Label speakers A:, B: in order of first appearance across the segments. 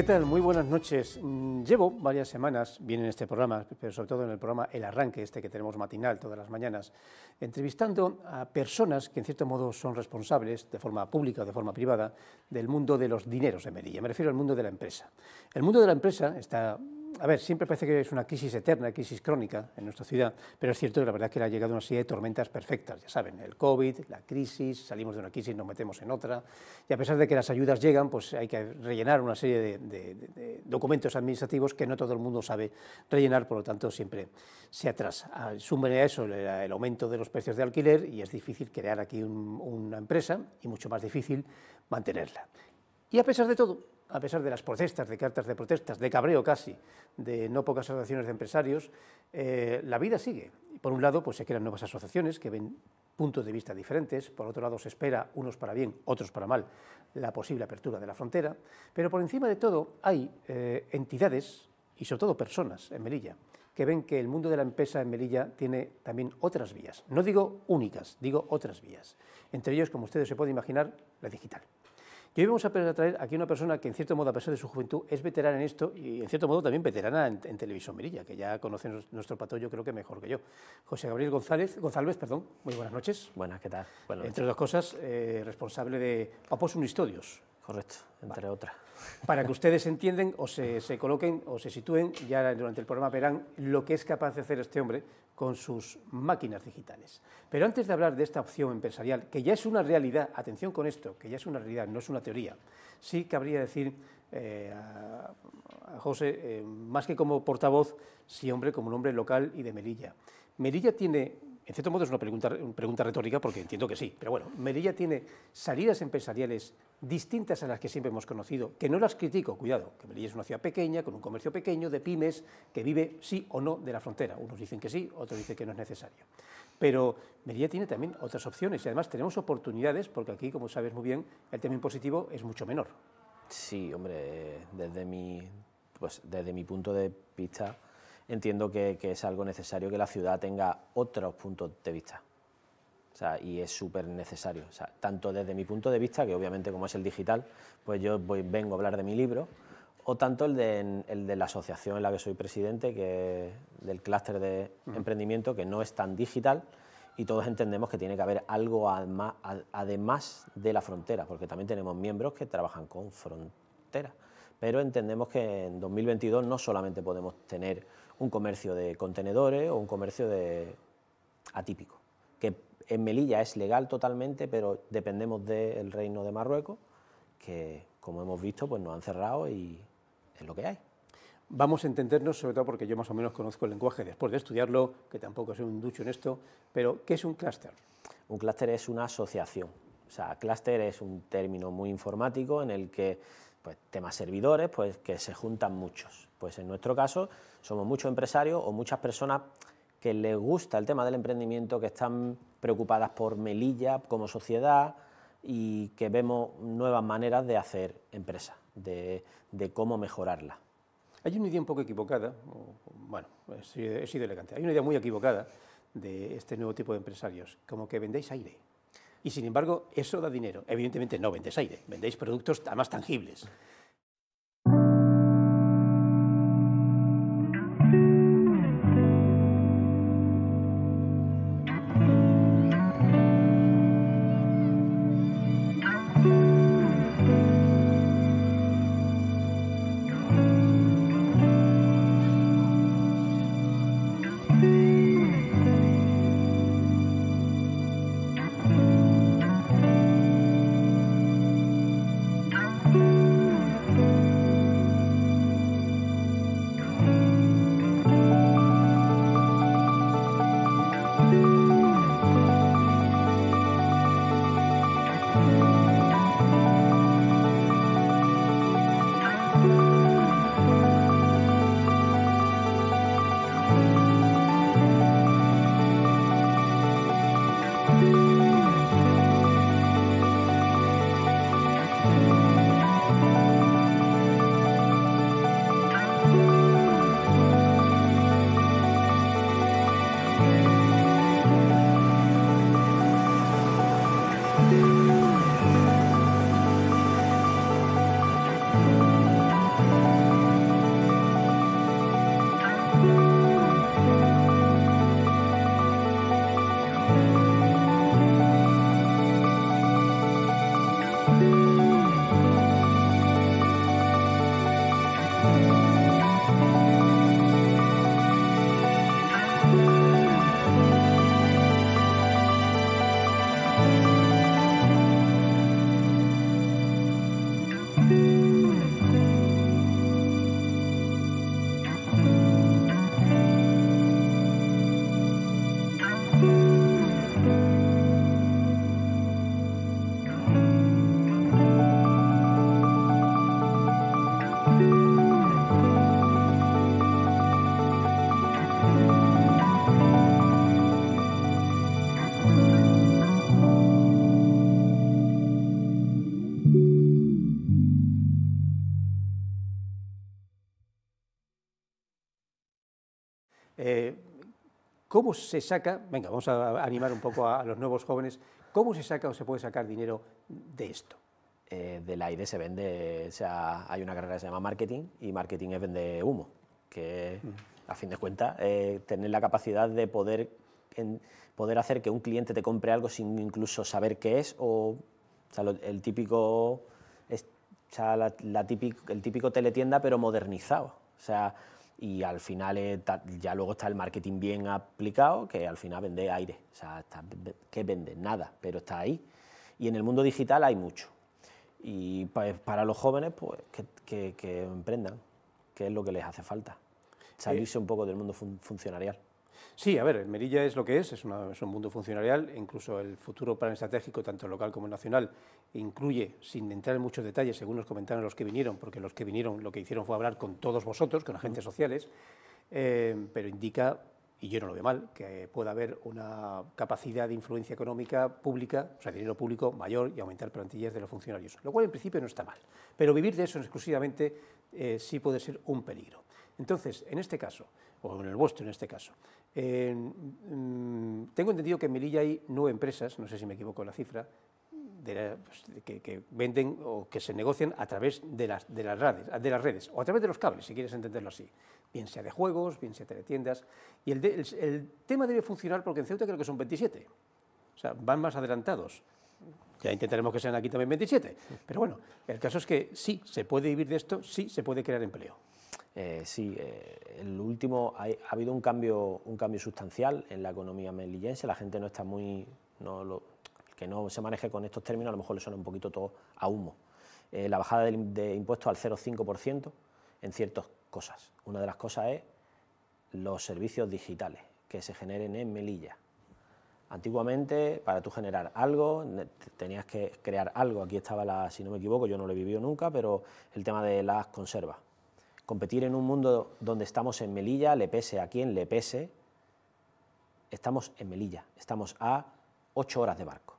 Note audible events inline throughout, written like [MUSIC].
A: ¿Qué tal? Muy buenas noches. Mm, llevo varias semanas, bien en este programa, pero sobre todo en el programa El Arranque, este que tenemos matinal todas las mañanas, entrevistando a personas que en cierto modo son responsables, de forma pública o de forma privada, del mundo de los dineros de Medellín. Me refiero al mundo de la empresa. El mundo de la empresa está a ver, siempre parece que es una crisis eterna, crisis crónica en nuestra ciudad, pero es cierto que la verdad es que ha llegado una serie de tormentas perfectas, ya saben, el COVID, la crisis, salimos de una crisis, nos metemos en otra, y a pesar de que las ayudas llegan, pues hay que rellenar una serie de, documentos administrativos que no todo el mundo sabe rellenar, por lo tanto siempre se atrasa. Ah, Sumen a eso el, aumento de los precios de alquiler y es difícil crear aquí una empresa y mucho más difícil mantenerla. Y a pesar de todo, a pesar de las protestas, de cartas de protestas, de cabreo casi, de no pocas asociaciones de empresarios, eh, la vida sigue. Por un lado, pues se crean nuevas asociaciones que ven puntos de vista diferentes, por otro lado se espera, unos para bien, otros para mal, la posible apertura de la frontera, pero por encima de todo hay eh, entidades y sobre todo personas en Melilla que ven que el mundo de la empresa en Melilla tiene también otras vías, no digo únicas, digo otras vías, entre ellos, como ustedes se pueden imaginar, la digital. Y hoy vamos a traer aquí una persona que, en cierto modo, a pesar de su juventud, es veterana en esto y, en cierto modo, también veterana en, Televisión Mirilla, que ya conocen nuestro pato, yo creo que mejor que yo. José Gabriel González, González, perdón, muy buenas noches.
B: Buenas, ¿qué tal? Entre dos
A: cosas, eh, responsable de Opos Unistodios. Correcto, entre otras. [LAUGHS] Para que ustedes entiendan o se, se, coloquen o se sitúen, ya durante el programa verán lo que es capaz de hacer este hombre con sus máquinas digitales. Pero antes de hablar de esta opción empresarial, que ya es una realidad, atención con esto, que ya es una realidad, no es una teoría, sí cabría decir eh, a, José, eh, más que como portavoz, sí hombre, como un hombre local y de Melilla. Melilla tiene en cierto modo es una pregunta, retórica porque entiendo que sí, pero bueno, Melilla tiene salidas empresariales distintas a las que siempre hemos conocido, que no las critico, cuidado, que Melilla es una ciudad pequeña, con un comercio pequeño, de pymes, que vive sí o no de la frontera. Unos dicen que sí, otros dicen que no es necesario. Pero Melilla tiene también otras opciones y además tenemos oportunidades porque aquí, como sabes muy bien, el tema impositivo es mucho menor.
B: Sí, hombre, desde mi, pues, desde mi punto de vista entiendo que, es algo necesario que la ciudad tenga otros puntos de vista. y es súper necesario. tanto desde mi punto de vista, que obviamente como es el digital, pues yo vengo a hablar de mi libro, o tanto el de, la asociación en la que soy presidente, que del clúster de emprendimiento, que no es tan digital, y todos entendemos que tiene que haber algo además, de la frontera, porque también tenemos miembros que trabajan con fronteras. Pero entendemos que en 2022 no solamente podemos tener un comercio de contenedores o un comercio de atípico, que en Melilla es legal totalmente, pero dependemos del reino de Marruecos, que como hemos visto pues nos han cerrado y
A: es lo que hay vamos a entendernos, sobre todo porque yo más o menos conozco el lenguaje después de estudiarlo, que tampoco
B: soy un ducho en esto, pero ¿qué es un clúster? Un clúster es una asociación. O sea, clúster es un término muy informático en el que pues temas servidores, pues que se juntan muchos. Pues en nuestro caso somos muchos empresarios o muchas personas que les gusta el tema del emprendimiento, que están preocupadas por Melilla como sociedad y que vemos nuevas maneras de hacer empresa, de, cómo mejorarla. Hay una idea un poco equivocada, bueno, he sido elegante, hay una idea muy equivocada
A: de este nuevo tipo de empresarios, como que vendéis aire y sin embargo eso da dinero. Evidentemente no vendéis aire, vendéis productos más tangibles. Thank you. ¿Cómo se saca, venga, vamos a animar un poco a, los nuevos jóvenes, ¿cómo se saca o se puede sacar dinero
B: de esto? Eh, del de la se vende, o sea, hay una carrera que se llama marketing y marketing es vender humo, que mm. a fin de cuentas eh, tener la capacidad de poder, poder hacer que un cliente te compre algo sin incluso saber qué es o, sea, el típico... la, la típico, el típico teletienda, pero modernizado. O sea, y al final ya luego está el marketing bien aplicado, que al final vende aire, o sea, que vende nada, pero está ahí. Y en el mundo digital hay mucho. Y para los jóvenes, pues que, emprendan, que es lo que les hace falta, eh, salirse un poco del mundo funcionarial. Sí, a ver,
A: Merilla es lo que es, es, un mundo funcionarial, incluso el futuro plan estratégico, tanto local como nacional, incluye, sin entrar en muchos detalles, según nos comentaron los que vinieron, porque los que vinieron lo que hicieron fue hablar con todos vosotros, con agentes sociales, eh, pero indica, y yo no lo veo mal, que pueda haber una capacidad de influencia económica pública, o sea, dinero público mayor y aumentar plantillas de los funcionarios, lo cual en principio no está mal, pero vivir de eso exclusivamente eh, sí puede ser un peligro. Entonces, en este caso, o en el vuestro en este caso. Mm, tengo entendido que en Melilla hay nueve empresas, no sé si me equivoco la cifra, pues, que, venden o que se negocian a través de las, de, las redes, de las redes, o a través de los cables, si quieres entenderlo así, bien sea de juegos, bien sea de tiendas, Y el, el tema debe funcionar porque en Ceuta creo que son 27, o sea, van más adelantados. Ya intentaremos que sean aquí también 27. Pero bueno, el caso es que sí, se puede vivir de esto, sí, se puede crear empleo.
B: Eh, sí, eh, el último ha, habido un cambio, un cambio sustancial en la economía melillense. La gente no está muy, no lo, que no se maneje con estos términos, a lo mejor le suena un poquito todo a humo. Eh, la bajada de, de impuestos al 0,5% en ciertas cosas. Una de las cosas es los servicios digitales que se generen en Melilla. Antiguamente, para tú generar algo, tenías que crear algo. Aquí estaba la, si no me equivoco, yo no lo he vivido nunca, pero el tema de las conservas competir en un mundo donde estamos en Melilla, le pese a quien le pese, estamos en Melilla, estamos a ocho horas de barco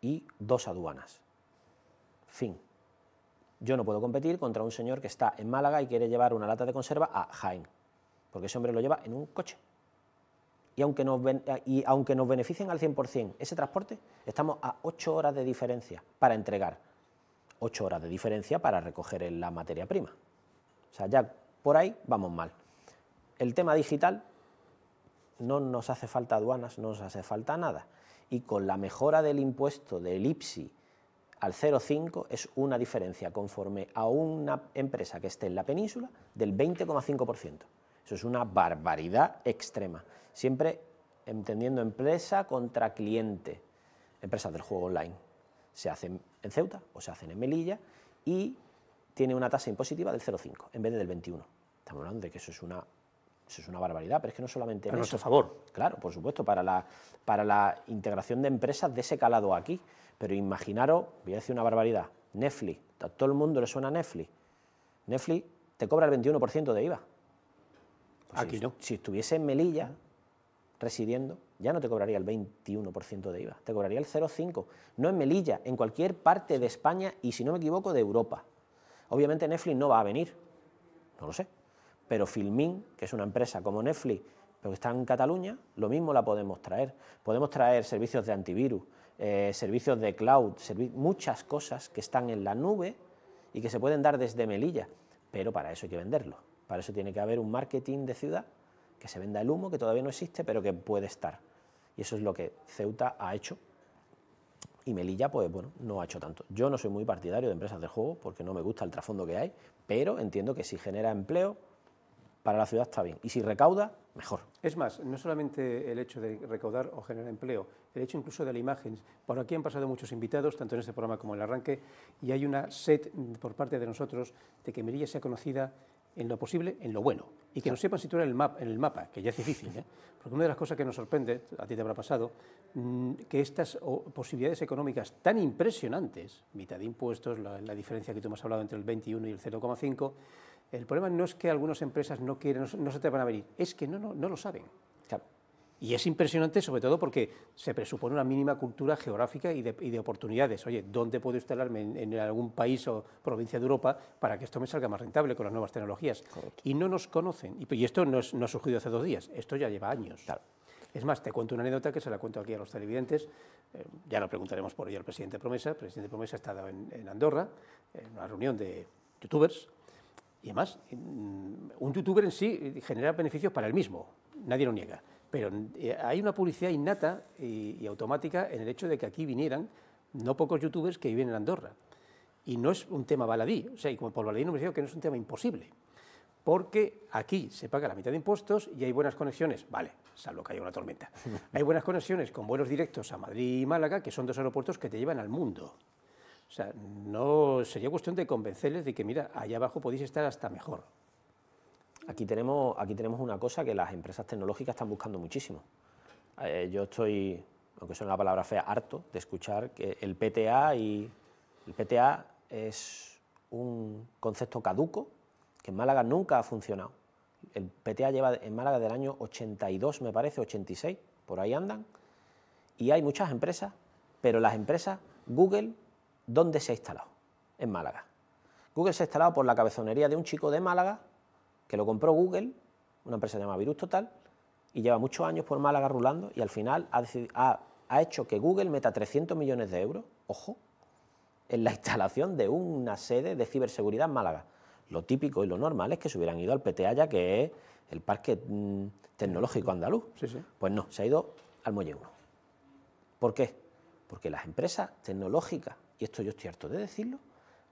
B: y dos aduanas. Fin. Yo no puedo competir contra un señor que está en Málaga y quiere llevar una lata de conserva a Jaén, porque ese hombre lo lleva en un coche. Y aunque nos, y aunque nos beneficien al 100% ese transporte, estamos a ocho horas de diferencia para entregar, ocho horas de diferencia para recoger la materia prima. O sea, ya por ahí vamos mal. El tema digital no nos hace falta aduanas, no nos hace falta nada. Y con la mejora del impuesto del IPSI al 0,5 es una diferencia conforme a una empresa que esté en la península del 20,5%. Eso es una barbaridad extrema. Siempre entendiendo empresa contra cliente. Empresas del juego online. Se hacen en Ceuta o se hacen en Melilla y tiene una tasa impositiva del 0,5 en vez del 21. Estamos hablando de que eso es una es una barbaridad, pero es que no solamente... en nuestro favor. Claro, por supuesto, para la, para la integración de empresas de ese calado aquí. Pero imaginaros, voy a decir una barbaridad, Netflix, a todo el mundo le suena Netflix. Netflix te cobra el 21% de IVA. Pues aquí no. Si estuviese en Melilla residiendo, ya no te cobraría el 21% de IVA, te cobraría el 0,5%. No en Melilla, en cualquier parte de España y, si no me equivoco, de Europa. Obviamente Netflix no va a venir, no lo sé, pero Filmin, que es una empresa como Netflix, pero que está en Cataluña, lo mismo la podemos traer. Podemos traer servicios de antivirus, eh, servicios de cloud, muchas cosas que están en la nube y que se pueden dar desde Melilla, pero para eso hay que venderlo. Para eso tiene que haber un marketing de ciudad que se venda el humo, que todavía no existe, pero que puede estar. Y eso es lo que Ceuta ha hecho y Melilla, pues bueno, no ha hecho tanto. Yo no soy muy partidario de empresas de juego porque no me gusta el trasfondo que hay, pero entiendo que si genera empleo para la ciudad está bien. Y si recauda, mejor.
A: Es más, no solamente el hecho de recaudar o generar empleo, el hecho incluso de la imagen. Por aquí han pasado muchos invitados, tanto en este programa como en el arranque, y hay una sed por parte de nosotros de que Melilla sea conocida en lo posible, en lo bueno. Y que no sepan situar en el, en el mapa, que ya es difícil, ¿eh? porque una de las cosas que nos sorprende, a ti te habrá pasado, mm, que estas posibilidades económicas tan impresionantes, mitad de impuestos, la, diferencia que tú hemos hablado entre el 21 y el 0,5, el problema no es que algunas empresas no quieren, no, se te van a venir, es que no, no, no lo saben. Y es impresionante, sobre todo porque se presupone una mínima cultura geográfica y de, oportunidades. Oye, ¿dónde puedo instalarme en, algún país o provincia de Europa para que esto me salga más rentable con las nuevas tecnologías? Y no nos conocen. Y, pues, esto no, ha surgido hace dos días, esto ya lleva años. Es más, te cuento una anécdota que se la cuento aquí a los televidentes. Eh, ya lo preguntaremos por ello al presidente Promesa. El presidente Promesa ha estado en, en Andorra, en una reunión de youtubers. Y además, mm, un youtuber en sí genera beneficios para él mismo, nadie lo niega pero eh, hay una publicidad innata y, automática en el hecho de que aquí vinieran no pocos youtubers que viven en Andorra. Y no es un tema baladí, o sea, y como por baladí no me digo que no es un tema imposible, porque aquí se paga la mitad de impuestos y hay buenas conexiones, vale, salvo que haya una tormenta, [LAUGHS] hay buenas conexiones con vuelos directos a Madrid y Málaga, que son dos aeropuertos que te llevan al mundo. O sea, no sería cuestión de convencerles de que, mira, allá abajo podéis estar hasta mejor.
B: Aquí tenemos, aquí tenemos una cosa que las empresas tecnológicas están buscando muchísimo. Eh, yo estoy, aunque suene una palabra fea, harto de escuchar que el PTA y el PTA es un concepto caduco que en Málaga nunca ha funcionado. El PTA lleva en Málaga del año 82, me parece, 86, por ahí andan. Y hay muchas empresas, pero las empresas, Google, ¿dónde se ha instalado? En Málaga. Google se ha instalado por la cabezonería de un chico de Málaga que lo compró Google, una empresa llamada Virus Total, y lleva muchos años por Málaga rulando y al final ha, hecho que Google meta 300 millones de euros, ojo, en la [LAUGHS] instalación de una sede de ciberseguridad en Málaga. Lo típico y lo normal es que se hubieran ido al PTA, que es el Parque mm, Tecnológico Andaluz. Pues no, se ha ido al Muelle 1. ¿Por qué? Porque las empresas tecnológicas, y esto yo estoy harto de decirlo,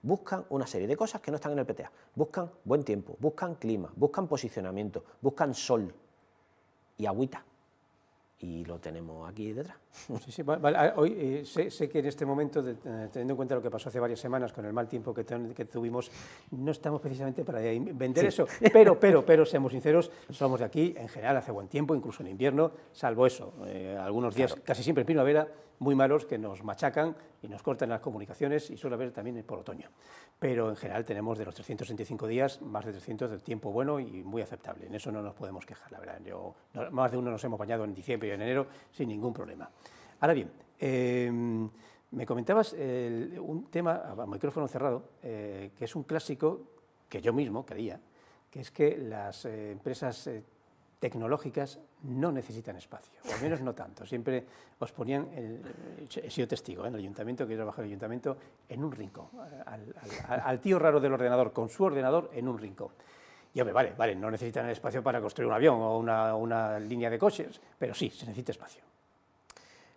B: buscan una serie de cosas que no están en el PTA. Buscan buen tiempo, buscan clima, buscan posicionamiento, buscan sol y agüita. Y lo tenemos aquí detrás.
A: Sí, sí, vale. Ah, hoy eh, sé, que en este momento, eh, teniendo en cuenta lo que pasó hace varias semanas con el mal tiempo que, tuvimos, no estamos precisamente para vender eso. Pero, pero, pero, seamos sinceros, somos de aquí, en general hace buen tiempo, incluso en invierno, salvo eso. Eh, algunos días, casi siempre en primavera, muy malos que nos machacan y nos cortan las comunicaciones y suele haber también por otoño. Pero en general tenemos de los 365 días más de 300 del tiempo bueno y muy aceptable. En eso no nos podemos quejar, la verdad. Yo, más de uno nos hemos bañado en diciembre y en enero sin ningún problema. Ahora bien, em, me comentabas un tema ah, a micrófono cerrado, eh, que es un clásico que yo mismo quería, que es que las eh, empresas eh, tecnológicas no necesitan espacio, o al menos no tanto. Siempre os ponían, he sido testigo en el ayuntamiento, que yo trabajo en el ayuntamiento, en un rincón, al, tío raro del ordenador, con su ordenador en un rincón. Y hombre, vale, vale, no necesitan el espacio para construir un avión o una línea de coches, pero sí, se necesita
B: espacio.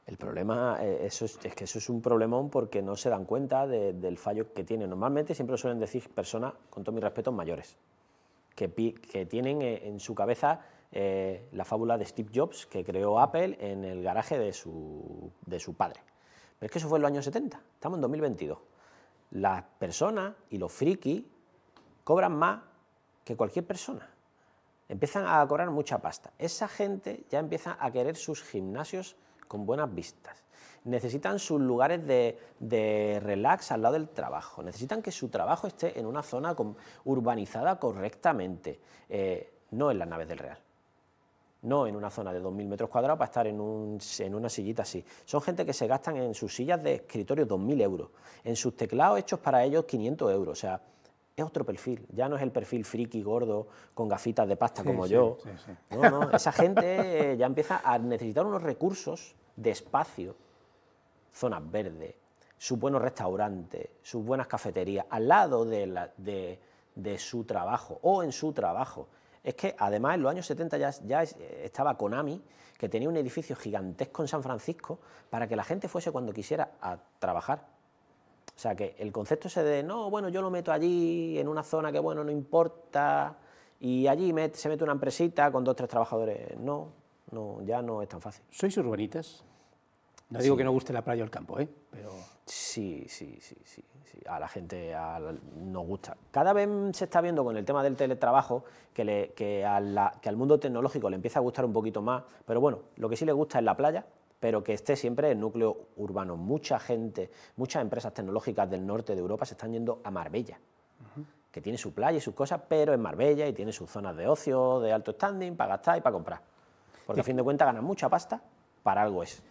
B: El problema, eh, es, que eso es un problemón porque no se dan cuenta del fallo que tiene. Normalmente siempre suelen decir personas, con todo mi respeto, mayores, que, tienen eh, en su cabeza eh, la fábula de Steve Jobs que creó Apple en el garaje de su, de su padre. Pero es que eso fue en los años 70, estamos en 2022. Las personas y los friki cobran más que cualquier persona. Empiezan a cobrar mucha pasta. Esa gente ya empieza a querer sus gimnasios con buenas vistas. Necesitan sus lugares de, de, relax al lado del trabajo. Necesitan que su trabajo esté en una zona urbanizada correctamente, eh, no en las naves del Real. No en una zona de 2.000 metros cuadrados para estar en, en una sillita así. Son gente que se gastan en sus sillas de escritorio 2.000 euros, en sus teclados hechos para ellos 500 euros. O sea, es otro perfil. Ya no es el perfil friki gordo con gafitas de pasta como yo.
A: no, no, esa
B: gente ya empieza a necesitar unos recursos de espacio, zonas verdes, sus buenos restaurantes, sus buenas cafeterías, al lado de, su trabajo o en su trabajo. Es que además en los años 70 ya, ya estaba Konami, que tenía un edificio gigantesco en San Francisco para que la gente fuese cuando quisiera a trabajar o sea que el concepto ese de, no, bueno, yo lo meto allí, en una zona que, bueno, no importa, y allí se mete una empresita con dos tres trabajadores. No, no, ya no es tan fácil. ¿Sois urbanitas?
A: No digo que no guste
B: la playa o el campo, ¿eh? Pero... Sí, sí, sí, sí, A la gente nos gusta. Cada vez se está viendo con el tema del teletrabajo que al mundo tecnológico le empieza a gustar un poquito más. Pero bueno, lo que sí le gusta es la playa, pero que esté siempre el núcleo urbano. Mucha gente, muchas empresas tecnológicas del norte de Europa se están yendo a Marbella, que tiene su playa y sus cosas, pero en Marbella y tiene sus zonas de ocio, de alto standing, para gastar y para comprar. Porque a fin de cuentas ganan mucha pasta para algo es.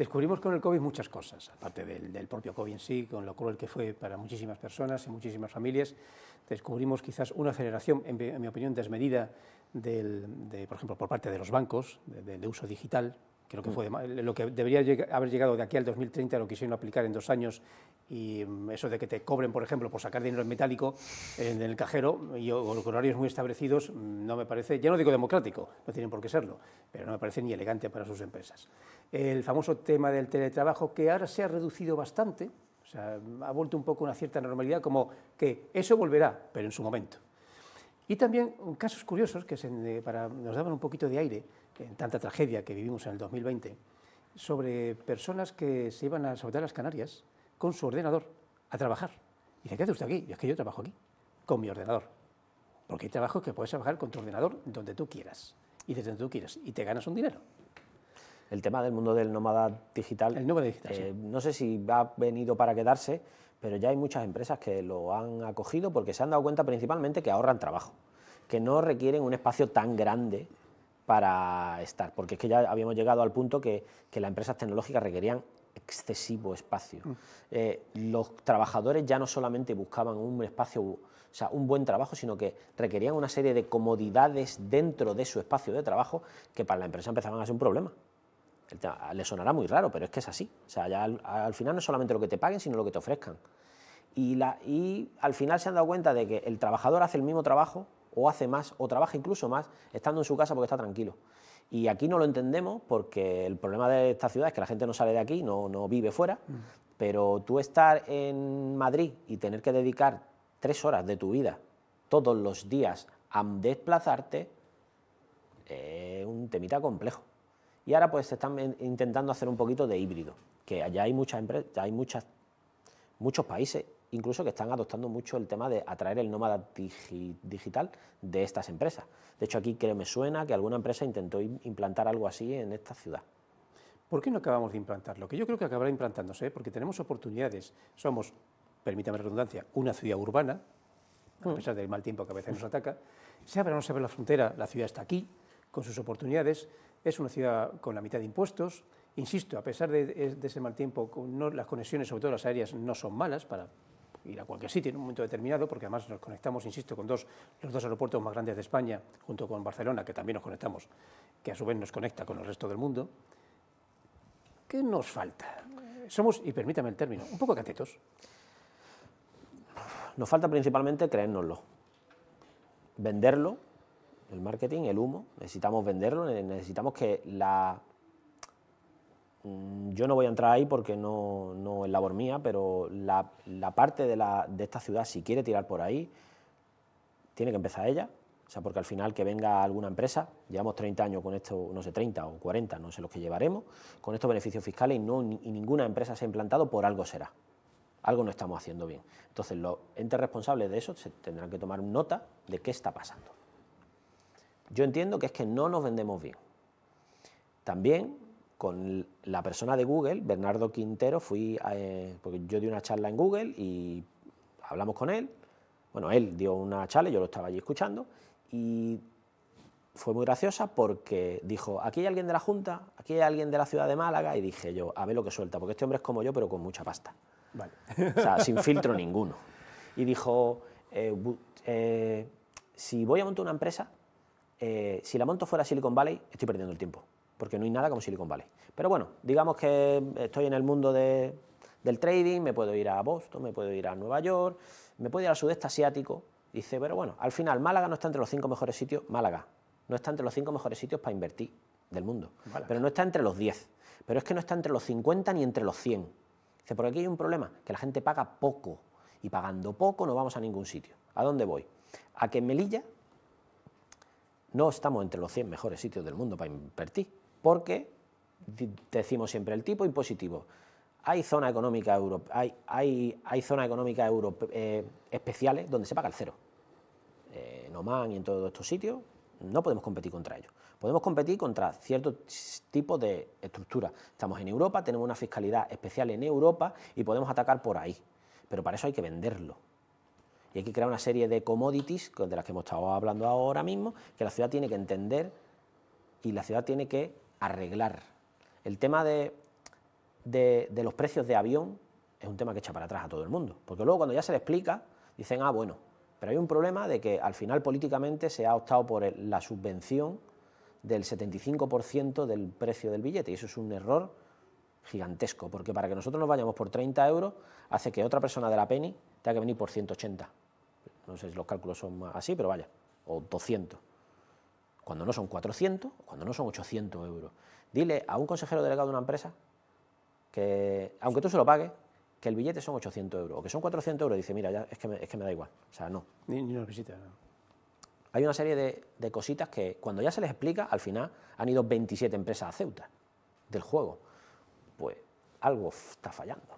A: Descubrimos con el COVID muchas cosas, aparte del, propio COVID en sí, con lo cruel que fue para muchísimas personas y muchísimas familias. Descubrimos quizás una aceleración, en, mi opinión, desmedida, de, por ejemplo, por parte de los bancos, de uso digital, creo que mm. fue lo que debería haber llegado de aquí al 2030 lo quisieron aplicar en dos años y mm, eso de que te cobren, por ejemplo, por sacar dinero en metálico en el cajero y, los horarios muy establecidos, mm, no me parece, ya no digo democrático, no tienen por qué serlo, pero no me parece ni elegante para sus empresas. El famoso tema del teletrabajo que ahora se ha reducido bastante, o sea, ha vuelto un poco una cierta normalidad como que eso volverá, pero en su momento. Y también casos curiosos que eh, para, nos daban un poquito de aire en tanta tragedia que vivimos en el 2020, sobre personas que se iban a a las Canarias con su ordenador a trabajar. Y dice, ¿qué hace usted aquí? Y es que yo trabajo aquí, con mi ordenador. Porque hay trabajos que puedes trabajar con tu ordenador donde tú quieras y desde donde tú quieras y te ganas un
B: dinero. El tema del mundo del nómada digital, el nómada digital eh, no sé si ha venido para quedarse, pero ya hay muchas empresas que lo han acogido porque se han dado cuenta principalmente que ahorran trabajo, que no requieren un espacio tan grande para estar, porque es que ya habíamos llegado al punto que, que las empresas tecnológicas requerían excesivo espacio. Mm. Eh, los trabajadores ya no solamente buscaban un espacio, o sea, un buen trabajo, sino que requerían una serie de comodidades dentro de su espacio de trabajo que para la empresa empezaban a ser un problema. Ah, le sonará muy raro, pero es que es así. O sea, ya al, final no es solamente lo que te paguen, sino lo que te ofrezcan. Y, la, y al final se han dado cuenta de que el trabajador hace el mismo trabajo o hace más o trabaja incluso más estando en su casa porque está tranquilo. Y aquí no lo entendemos porque el problema de esta ciudad es que la gente no sale de aquí, no, no vive fuera, mm. pero tú estar en Madrid y tener que dedicar tres horas de tu vida todos los días a desplazarte es un temita complejo. Y ahora pues están intentando hacer un poquito de híbrido, que allá hay muchas empresas, hay muchos países incluso que están adoptando mucho el tema de atraer el nómada digital de estas empresas. De hecho, aquí creo me suena que alguna empresa intentó implantar algo así en esta ciudad. ¿Por qué no acabamos de implantarlo? Que yo creo que acabará implantándose, ¿eh? porque tenemos
A: oportunidades. Somos, permítame la redundancia, una ciudad urbana, a mm. pesar del mal tiempo que a veces nos ataca. Se abre o no se abre la frontera, la ciudad está aquí, con sus oportunidades. Es una ciudad con la mitad de impuestos. Insisto, a pesar de, ese mal tiempo, las conexiones, sobre todo las aéreas, no son malas para ir a cualquier sitio en un momento determinado, porque además nos conectamos, insisto, con dos, los dos aeropuertos más grandes de España, junto con Barcelona, que también nos conectamos, que a su vez nos conecta
B: con el resto del mundo. ¿Qué nos
A: falta? Somos, y permítame el término,
B: un poco catetos. Nos falta principalmente creérnoslo, venderlo, el marketing, el humo, necesitamos venderlo, necesitamos que la Mm, yo no voy a entrar ahí porque no, es labor mía, pero la, parte de, esta ciudad, si quiere tirar por ahí, tiene que empezar ella. O sea, porque al final que venga alguna empresa, llevamos 30 años con esto, no sé, 30 o 40, no sé los que llevaremos, con estos beneficios fiscales y, y ninguna empresa se ha implantado, por algo será. Algo no estamos haciendo bien. Entonces, los entes responsables de eso se tendrán que tomar nota de qué está pasando. Yo entiendo que es que no nos vendemos bien. También con la persona de Google, Bernardo Quintero, fui, eh, porque yo di una charla en Google y hablamos con él, bueno, él dio una charla, yo lo estaba allí escuchando, y fue muy graciosa porque dijo, aquí hay alguien de la Junta, aquí hay alguien de la ciudad de Málaga, y dije yo, a ver lo que suelta, porque este hombre es como yo, pero con mucha pasta. O sea, sin [LAUGHS] filtro ninguno. Y dijo, eh, eh, si voy a montar una empresa, si la monto fuera Silicon Valley, estoy perdiendo el tiempo porque no hay nada como Silicon Valley. Pero bueno, digamos que estoy en el mundo del trading, me puedo ir a Boston, me puedo ir a Nueva York, me puedo ir al sudeste asiático. Dice, pero bueno, al final Málaga no está entre los cinco mejores sitios, Málaga, no está entre los cinco mejores sitios para invertir del mundo, pero no está entre los diez, pero es que no está entre los cincuenta ni entre los cien. Dice, porque aquí hay un problema, que la gente paga poco, y pagando poco no vamos a ningún sitio. ¿A dónde voy? A que en Melilla no estamos entre los 100 mejores sitios del mundo para invertir porque decimos siempre el tipo impositivo. Hay zona económica hay, hay, hay zona económica eh, especiales donde se paga el cero. en eh, Oman y en todos estos sitios no podemos competir contra ellos. Podemos competir contra ciertos tipos de estructuras. Estamos en Europa, tenemos una fiscalidad especial en Europa y podemos atacar por ahí. Pero para eso hay que venderlo. Y hay que crear una serie de commodities, de las que hemos estado hablando ahora mismo, que la ciudad tiene que entender y la ciudad tiene que arreglar. El tema de, los precios de avión es un tema que echa para atrás a todo el mundo, porque luego cuando ya se le explica, dicen, ah, bueno, pero hay un problema de que al final políticamente se ha optado por la subvención del 75% del precio del billete, y eso es un error gigantesco, porque para que nosotros nos vayamos por 30 euros, hace que otra persona de la penny tenga que venir por 180. No sé si los cálculos son así, pero vaya, o 200 cuando no son 400, cuando no son 800 euros. Dile a un consejero delegado de una empresa que, aunque tú se lo pagues, que el billete son 800 euros, o que son 400 euros, dice, mira, ya, es, que me, es que me da igual, o sea, no. Ni, nos visita, Hay una serie de, de, cositas que, cuando ya se les explica, al final han ido 27 empresas a Ceuta del juego. Pues algo está fallando.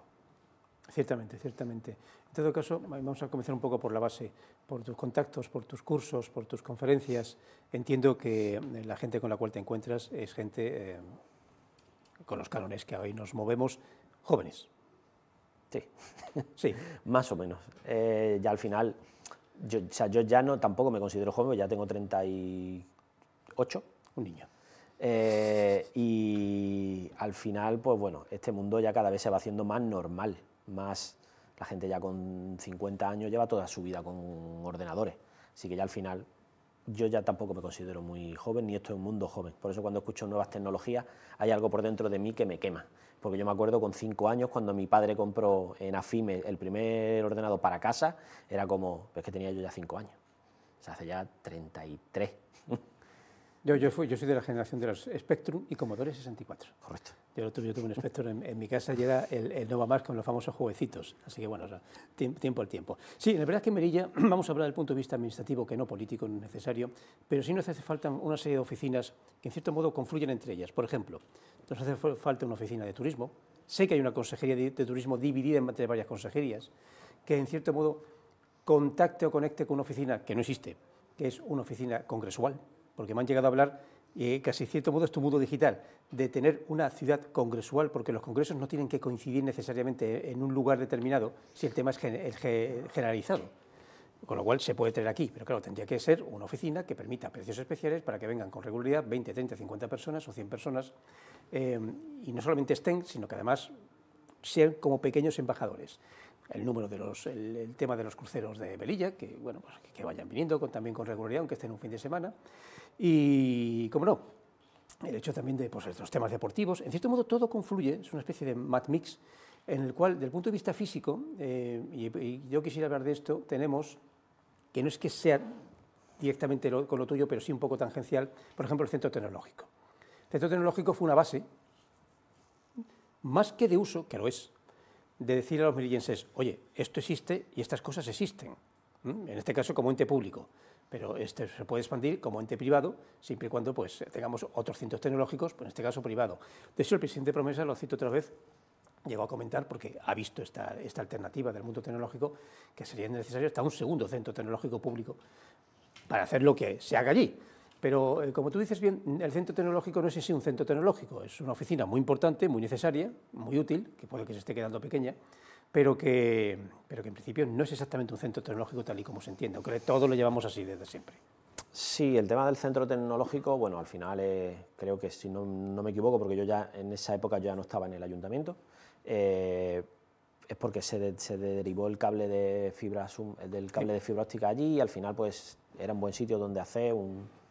A: Ciertamente, ciertamente. En todo caso, vamos a comenzar un poco por la base, por tus contactos, por tus cursos, por tus conferencias. Entiendo que eh, la gente con la cual te encuentras es gente eh, con los cánones que hoy nos movemos, jóvenes.
B: Sí, sí. [LAUGHS] más o menos. Eh, ya al final, yo, o sea, yo ya no tampoco me considero joven, ya tengo 38. Un niño. y al final, pues bueno, este mundo ya cada vez se va haciendo más normal, más la gente ya con 50 años lleva toda su vida con ordenadores. Así que ya al final yo ya tampoco me considero muy joven, ni esto es un mundo joven. Por eso cuando escucho nuevas tecnologías hay algo por dentro de mí que me quema. Porque yo me acuerdo con 5 años cuando mi padre compró en Afime el primer ordenador para casa, era como, es que tenía yo ya 5 años. O sea, hace ya 33. [LAUGHS] Yo, soy de la generación de los Spectrum
A: y Commodore 64. Correcto. Yo, tuve, yo tuve un Spectrum en, mi casa y era el, Nova Marca con los famosos jueguecitos. Así que bueno, tiempo al tiempo. Sí, la verdad es que en Merilla [CLEARS THROAT] vamos a hablar del punto de vista administrativo, que no político, no necesario, pero sí nos hace falta una serie de oficinas que en cierto modo confluyen entre ellas. Por ejemplo, nos hace falta una oficina de turismo. Sé que hay una consejería de, turismo dividida entre varias consejerías, que en cierto modo contacte o conecte con una oficina que no existe, que es una oficina congresual porque me han llegado a hablar casi eh, en cierto modo es tu mundo digital, de tener una ciudad congresual, porque los congresos no tienen que coincidir necesariamente en un lugar determinado si el tema es, generalizado. Con lo cual se puede tener aquí, pero claro, tendría que ser una oficina que permita precios especiales para que vengan con regularidad 20, 30, 50 personas o 100 personas eh, y no solamente estén, sino que además sean como pequeños embajadores el tema de los cruceros de Belilla, que bueno, pues, que vayan viniendo con, también con regularidad, aunque estén un fin de semana. Y, como no, el hecho también de los pues, temas deportivos. En cierto modo, todo confluye, es una especie de mat mix, en el cual, desde el punto de vista físico, eh, y, yo quisiera hablar de esto, tenemos que no es que sea directamente con lo tuyo, pero sí un poco tangencial, por ejemplo, el centro tecnológico. El centro tecnológico fue una base, más que de uso, que lo es, de decir a los melillenses, oye, esto existe y estas cosas existen, en este caso como ente público, pero este se puede expandir como ente privado, siempre y cuando pues, tengamos otros centros tecnológicos, pues en este caso privado. De hecho, el presidente Promesa, lo cito otra vez, llegó a comentar, porque ha visto esta, esta alternativa del mundo tecnológico, que sería necesario hasta un segundo centro tecnológico público para hacer lo que se haga allí. Pero, eh, como tú dices bien, el centro tecnológico no es en un centro tecnológico, es una oficina muy importante, muy necesaria, muy útil, que puede que se esté quedando pequeña,
B: pero que,
A: pero que en principio no es exactamente un centro tecnológico tal y como se entiende, aunque todos lo llevamos así desde siempre.
B: Sí, el tema del centro tecnológico, bueno, al final eh, creo que si no, no, me equivoco, porque yo ya en esa época yo ya no estaba en el ayuntamiento, eh, es porque se, se, derivó el cable de fibra, del cable de fibra óptica allí y al final pues era un buen sitio donde hacer un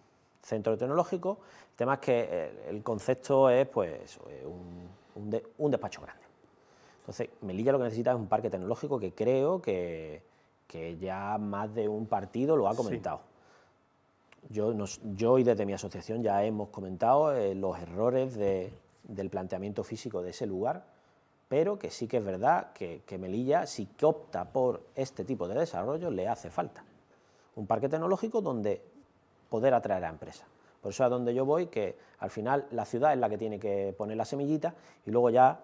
B: centro tecnológico. El tema es que eh, el, concepto es pues, un, un, despacho grande. Entonces, Melilla lo que necesita es un parque tecnológico que creo que, que ya más de un partido lo ha comentado. Yo, yo y desde mi asociación ya hemos comentado eh, los errores de, del planteamiento físico de ese lugar, pero que sí que es verdad que, que, Melilla, si que opta por este tipo de desarrollo, le hace falta. Un parque tecnológico donde poder atraer a empresas. Por eso es a donde yo voy, que al final la ciudad es la que tiene que poner la semillita y luego ya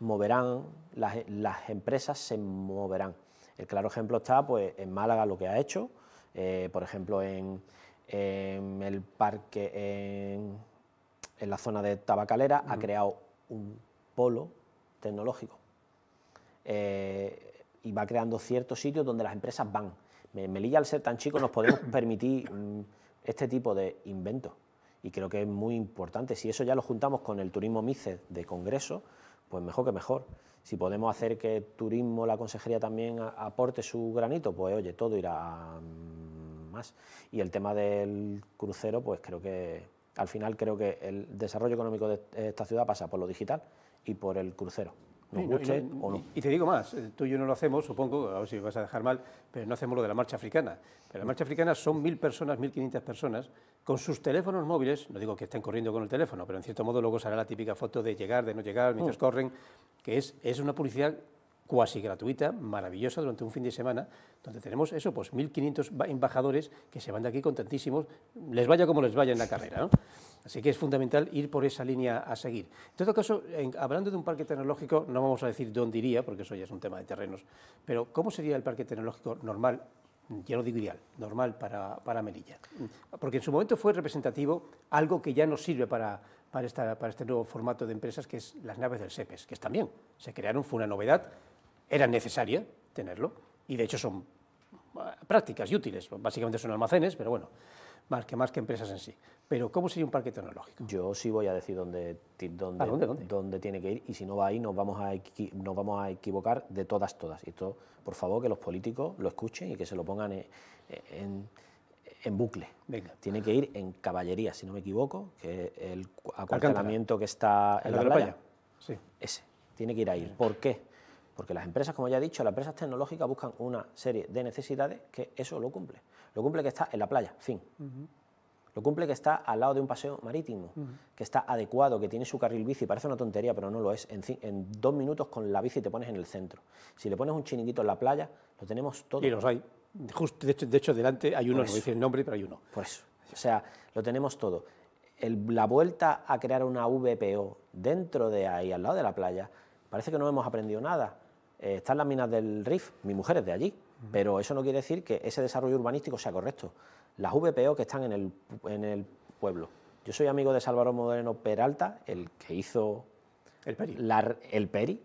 B: moverán, las, empresas se moverán. El claro ejemplo está pues, en Málaga lo que ha hecho, eh, por ejemplo en, el parque, en, la zona de Tabacalera, ha creado un polo tecnológico. Eh, y va creando ciertos sitios donde las empresas van. Melilla, al ser tan chico, nos podemos [COUGHS] permitir mm, este tipo de invento Y creo que es muy importante. Si eso ya lo juntamos con el turismo MICE de Congreso, pues mejor que mejor. Si podemos hacer que turismo, la consejería también aporte su granito, pues oye, todo irá más. Y el tema del crucero, pues creo que al final creo que el desarrollo económico de esta ciudad pasa por lo digital y por el crucero y te digo
A: más, eh, tú y yo no lo hacemos, supongo, a ver si vas a dejar mal, pero no hacemos lo de la marcha africana. Pero la marcha africana son mil personas, mil quinientas personas, con sus teléfonos móviles, no digo que estén corriendo con el teléfono, pero en cierto modo luego sale la típica foto de llegar, de no llegar, mientras mm. corren, que es, es una publicidad cuasi gratuita, maravillosa, durante un fin de semana, donde tenemos eso, pues 1.500 embajadores que se van de aquí contentísimos, les vaya como les vaya en la carrera. ¿no? Así que es fundamental ir por esa línea a seguir. En todo caso, hablando de un parque tecnológico, no vamos a decir dónde iría, porque eso ya es un tema de terrenos, pero ¿cómo sería el parque tecnológico normal ya lo digo ideal, normal para, para, Melilla. Porque en su momento fue representativo algo que ya nos sirve para, para, para este nuevo formato de empresas, que es las naves del SEPES, que están bien, se crearon, fue una novedad, era necesaria tenerlo, y de hecho son prácticas y útiles. Básicamente son almacenes, pero bueno, más que, más que empresas en sí. Pero ¿cómo sería un parque tecnológico?
B: Yo sí voy a decir dónde, ah, dónde, tiene que ir y si no va ahí nos vamos, a nos vamos a equivocar de todas, todas. Y esto, por favor, que los políticos lo escuchen y que se lo pongan en, bucle. Venga. Tiene que ir en caballería, si no me equivoco, que el acuartelamiento que está en la, playa. Ese, tiene que ir ahí. ¿Por qué? Porque las empresas, como ya he dicho, las empresas tecnológicas buscan una serie de necesidades que eso lo cumple. Lo cumple que está en la playa, fin. Lo cumple que está al lado de un paseo marítimo, que está adecuado, que tiene su carril bici. Parece una tontería, pero no lo es. En, dos minutos con la bici te pones en el centro. Si le pones un chiringuito en la playa, lo tenemos todo. Y los hay. de, hecho, delante hay uno, no dice el nombre, pero hay uno. Por O sea, lo tenemos todo. la vuelta a crear una VPO dentro de ahí, al lado de la playa, parece que no hemos aprendido nada. Eh, están las minas del RIF, mi mujer es de allí, pero eso no quiere decir que ese desarrollo urbanístico sea correcto. Las VPO que están en el, pueblo. Yo soy amigo de Salvador Moreno Peralta, el que hizo el peri. el peri,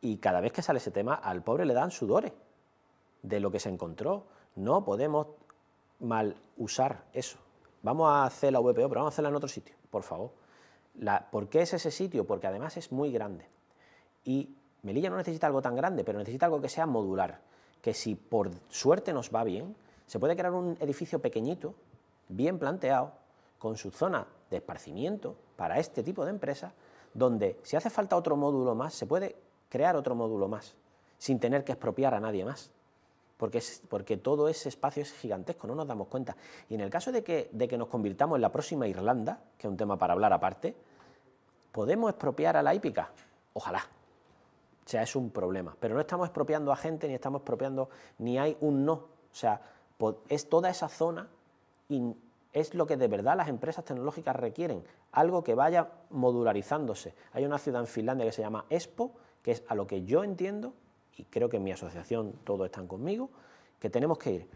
B: y cada vez que sale ese tema, al pobre le dan sudores de lo que se encontró. No podemos mal usar eso. Vamos a hacer la VPO, pero vamos a hacerla en otro sitio, por favor. ¿Por qué es ese sitio? Porque además es muy grande. Y Melilla no necesita algo tan grande, pero necesita algo que sea modular, que si por suerte nos va bien, se puede crear un edificio pequeñito, bien planteado, con su zona de esparcimiento para este tipo de empresa, donde si hace falta otro módulo más, se puede crear otro módulo más, sin tener que expropiar a nadie más. Porque, porque todo ese espacio es gigantesco, no nos damos cuenta. Y en el caso de que, de que nos convirtamos en la próxima Irlanda, que es un tema para hablar aparte, podemos expropiar a la hípica. Ojalá. O sea, es un problema. Pero no estamos expropiando a gente, ni estamos expropiando, ni hay un no. O sea, es toda esa zona y es lo que de verdad las empresas tecnológicas requieren, algo que vaya modularizándose. Hay una ciudad en Finlandia que se llama Expo, que es a lo que yo entiendo, y creo que en mi asociación todos están conmigo, que tenemos que ir.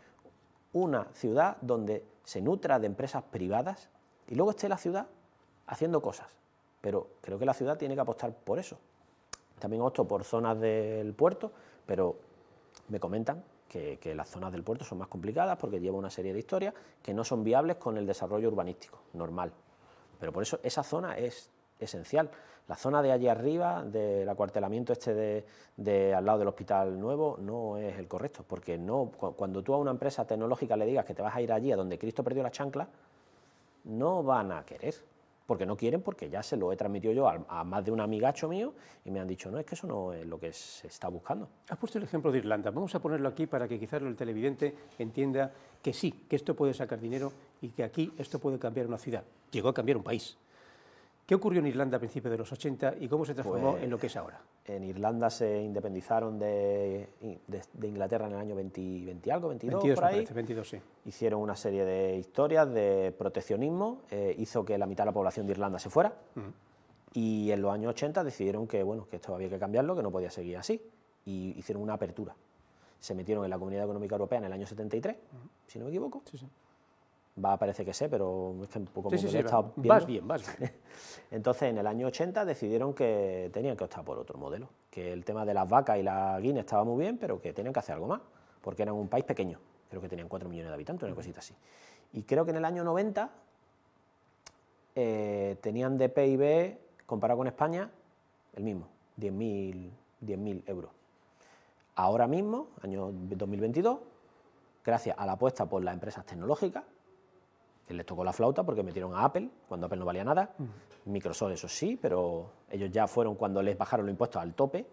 B: Una ciudad donde se nutra de empresas privadas y luego esté la ciudad haciendo cosas. Pero creo que la ciudad tiene que apostar por eso, también opto por zonas del puerto, pero me comentan que, las zonas del puerto son más complicadas porque lleva una serie de historias que no son viables con el desarrollo urbanístico normal. Pero por eso esa zona es esencial. La zona de allí arriba, del acuartelamiento este de, al lado del hospital nuevo, no es el correcto, porque no, cuando tú a una empresa tecnológica le digas que te vas a ir allí a donde Cristo perdió la chancla, no van a querer porque no quieren, porque ya se lo he transmitido yo a, más de un amigacho mío y me han dicho, no, es que eso no es lo que se está buscando. Has puesto el ejemplo de Irlanda, vamos a ponerlo
A: aquí para que quizás el televidente entienda que sí, que esto puede sacar dinero y que aquí esto puede cambiar una ciudad. Llegó a cambiar un país. ¿Qué ocurrió en Irlanda a principios de los 80 y cómo se transformó en lo que es ahora?
B: Pues, en Irlanda se independizaron de, Inglaterra en el año 2020 algo, 22, sí. Hicieron una serie de historias de proteccionismo, eh, hizo que la mitad de la población de Irlanda se fuera y en los años 80 decidieron que, bueno, que esto había que cambiarlo, que no podía seguir así y hicieron una apertura. Se metieron en la Comunidad Económica Europea en el año 73, si no me equivoco. Sí, sí va parece que sé, pero es un poco más bien, vas [LAUGHS] Entonces, en el año 80 decidieron que tenían que optar por otro modelo, que el tema de las vacas y la guinea estaba muy bien, pero que tenían que hacer algo más, porque eran un país pequeño, creo que tenían 4 millones de habitantes, una cosita así. Y creo que en el año 90 eh, tenían de PIB, comparado con España, el mismo, 10.000 euros. Ahora mismo, año 2022, gracias a la apuesta por las empresas tecnológicas, les tocó la flauta porque metieron a Apple, cuando Apple no valía nada, mm. Microsoft eso sí, pero ellos ya fueron cuando les bajaron los impuestos al tope,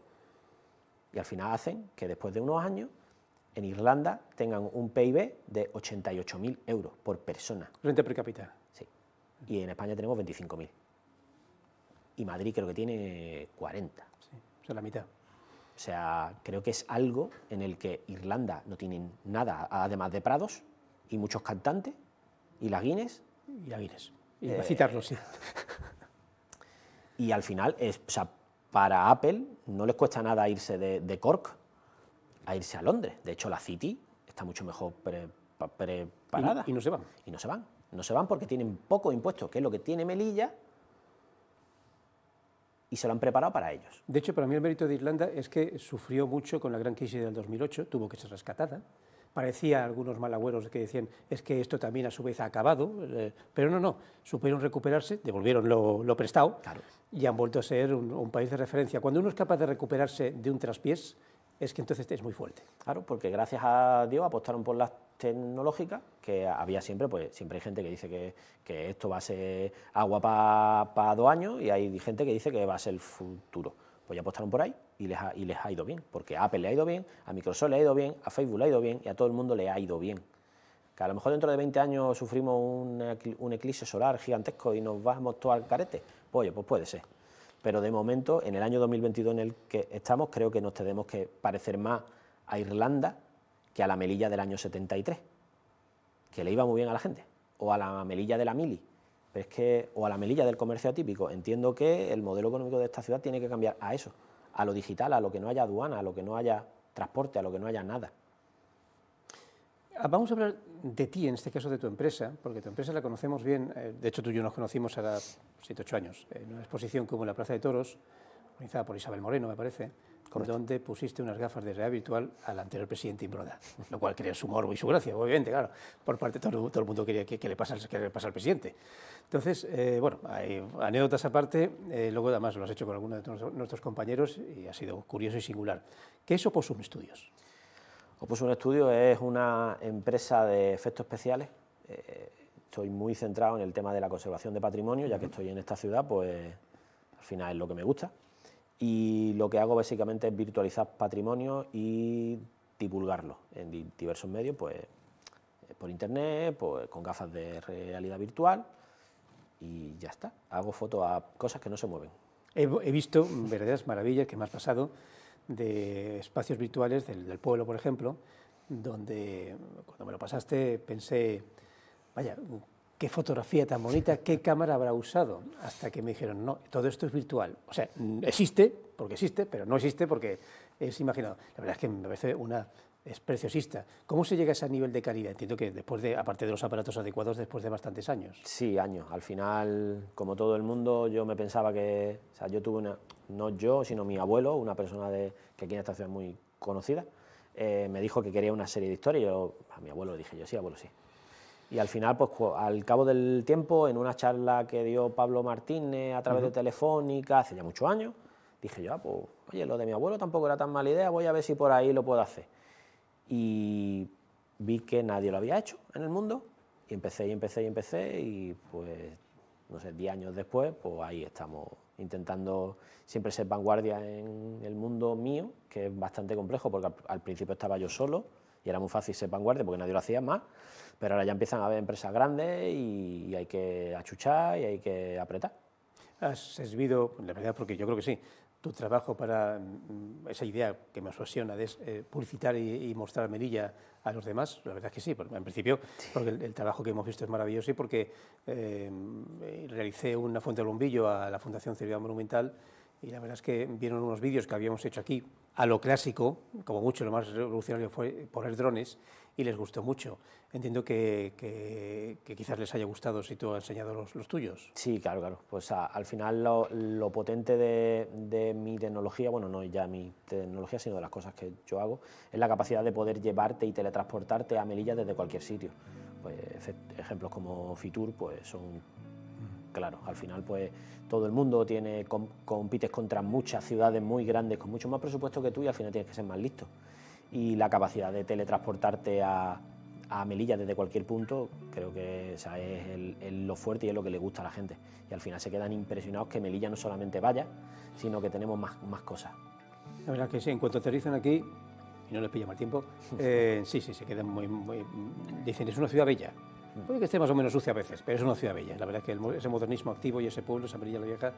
B: y al final hacen que después de unos años en Irlanda tengan un PIB de 88.000 euros por persona. Renta per cápita. Sí. Y en España tenemos 25.000. Y Madrid creo que tiene 40. Sí, o sea, la mitad. O sea, creo que es algo en el que Irlanda no tiene nada, además de prados y muchos cantantes, y la Guinness. Y la Guinness. Y eh, [LAUGHS] Y al final, para Apple no les cuesta nada irse de, Cork a irse a Londres. De hecho, la City está mucho mejor preparada. Y, no se van. Y no se van. No se van porque tienen poco impuesto, que es lo que tiene Melilla, y se lo han preparado para ellos.
A: De hecho, para mí el mérito de Irlanda es que sufrió mucho con la gran crisis del 2008, tuvo que ser rescatada parecía algunos malagüeros que decían, es que esto también a su vez ha acabado, eh, pero no, no, supieron recuperarse, devolvieron lo, prestado y han vuelto a ser un, país de referencia. Cuando uno es capaz de recuperarse de un traspiés, es que entonces es muy fuerte.
B: Claro, porque gracias a Dios apostaron por la tecnológica, que había siempre, pues siempre hay gente que dice que, esto va a ser agua para dos años y hay gente que dice que va a ser el futuro. Pues ya apostaron por ahí y les, ha, ido bien, porque a Apple le ha ido bien, a Microsoft le ha ido bien, a Facebook le ha ido bien y a todo el mundo le ha ido bien. Que a lo mejor dentro de 20 años sufrimos un, eclipse solar gigantesco y nos vamos todos al carete. Pues oye, pues puede ser. Pero de momento, en el año 2022 en el que estamos, creo que nos tenemos que parecer más a Irlanda que a la Melilla del año 73, que le iba muy bien a la gente, o a la Melilla de la Mili, es que, o a la Melilla del comercio atípico. Entiendo que el modelo económico de esta ciudad tiene que cambiar a eso a lo digital, a lo que no haya aduana, a lo que no haya transporte, a lo que no haya nada.
A: Ah, vamos a hablar de ti, en este caso de tu empresa, porque tu empresa la conocemos bien. Eh, de hecho, tú y yo nos conocimos hace 7, 8 años, en una exposición como la Plaza de Toros, organizada por Isabel Moreno, me parece, donde pusiste unas gafas de realidad virtual al anterior presidente Imbroda... [LAUGHS] lo cual crea su morbo y su gracia, obviamente, claro. Por parte de todo, el mundo quería que, le pasa, que pasa al presidente. Entonces, eh, bueno, hay anécdotas aparte, eh, luego además lo has hecho con algunos de nuestros compañeros y ha sido curioso y singular. ¿Qué es Oposum
B: Studios? Oposum Studios es una empresa de efectos especiales. Eh, estoy muy centrado en el tema de la conservación de patrimonio, ya que estoy en esta ciudad, pues al final es lo que me gusta y lo que hago básicamente es virtualizar patrimonio y divulgarlo en diversos medios, pues eh, por internet, pues con gafas de realidad virtual y ya está. Hago fotos a cosas
A: que no se mueven. He, visto verdaderas maravillas que me has pasado de espacios virtuales del pueblo, por ejemplo, donde cuando me lo pasaste pensé, vaya, qué fotografía tan bonita, qué cámara habrá usado. Hasta que me dijeron, no, todo esto es virtual. O sea, existe, porque existe, pero no existe porque es imaginado. La verdad es que me parece una... Es preciosista. ¿Cómo se llega a ese nivel de calidad? Entiendo que después de, aparte de los
B: aparatos adecuados, después de bastantes años. Sí, años. Al final, como todo el mundo, yo me pensaba que, o sea, yo tuve una, no yo, sino mi abuelo, una persona de, que aquí en esta es muy conocida, eh, me dijo que quería una serie de historias. Yo a mi abuelo le dije, yo sí, abuelo sí. Y al final, pues al cabo del tiempo, en una charla que dio Pablo Martínez a través de Telefónica hace ya muchos años, dije yo, ah, pues oye, lo de mi abuelo tampoco era tan mala idea, voy a ver si por ahí lo puedo hacer. Y vi que nadie lo había hecho en el mundo y empecé y empecé y empecé y pues, no sé, 10 años después, pues ahí estamos intentando siempre ser vanguardia en el mundo mío, que es bastante complejo porque al principio estaba yo solo y era muy fácil ser vanguardia porque nadie lo hacía más. Pero ahora ya empiezan a haber empresas grandes y, hay que achuchar y hay que apretar.
A: Has servido, la verdad, porque yo creo que sí, tu trabajo para mm, esa idea que me obsesiona de eh, publicitar y, mostrar Melilla a los demás, la verdad es que sí, en principio, porque el, trabajo que hemos visto es maravilloso y porque eh, realicé una fuente de bombillo a la Fundación Ciudad Monumental y la verdad es que vieron unos vídeos que habíamos hecho aquí a lo clásico, como mucho lo más revolucionario fue poner drones y les gustó mucho. Entiendo que, quizás les haya gustado si tú has enseñado los,
B: tuyos. Sí, claro, claro. Pues al final lo, potente de, de, mi tecnología, bueno, no ya mi tecnología, sino de las cosas que yo hago, es la capacidad de poder llevarte y teletransportarte a Melilla desde cualquier sitio. Pues ejemplos como Fitur pues son claro, al final pues todo el mundo tiene compites contra muchas ciudades muy grandes con mucho más presupuesto que tú y al final tienes que ser más listo. Y la capacidad de teletransportarte a, Melilla desde cualquier punto, creo que es lo fuerte y es lo que le gusta a la gente. Y al final se quedan impresionados que Melilla no solamente vaya, sino que tenemos más, cosas.
A: La verdad que sí, en cuanto aterrizan aquí, y no les pilla mal tiempo, [LAUGHS] eh, sí, sí, se quedan muy, muy... Dicen, es una ciudad bella. Puede que esté más o menos sucia a veces, pero es una ciudad bella. La verdad es que ese modernismo activo y ese pueblo, esa Benillo la Vieja,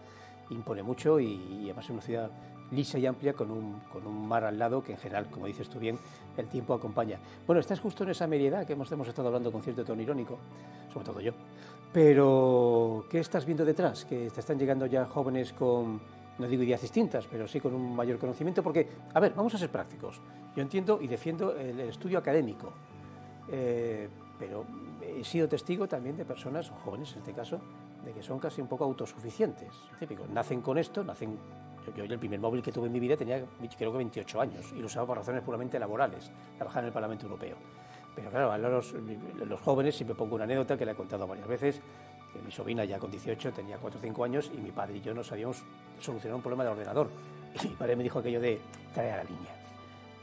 A: impone mucho y, además es una ciudad lisa y amplia con un, con un, mar al lado que en general, como dices tú bien, el tiempo acompaña. Bueno, estás justo en esa meriedad que hemos, hemos estado hablando con cierto tono irónico, sobre todo yo. Pero, ¿qué estás viendo detrás? Que te están llegando ya jóvenes con, no digo ideas distintas, pero sí con un mayor conocimiento, porque, a ver, vamos a ser prácticos. Yo entiendo y defiendo el estudio académico. Eh, pero he sido testigo también de personas, jóvenes en este caso, de que son casi un poco autosuficientes. Típico, nacen con esto, nacen... Yo, el primer móvil que tuve en mi vida tenía creo que 28 años y lo usaba por razones puramente laborales, trabajaba en el Parlamento Europeo. Pero claro, a los, jóvenes, jóvenes, siempre pongo una anécdota que le he contado varias veces, que mi sobrina ya con 18 tenía 4 o 5 años y mi padre y yo nos habíamos solucionado un problema de ordenador. [LAUGHS] Y mi padre me dijo aquello de traer a la niña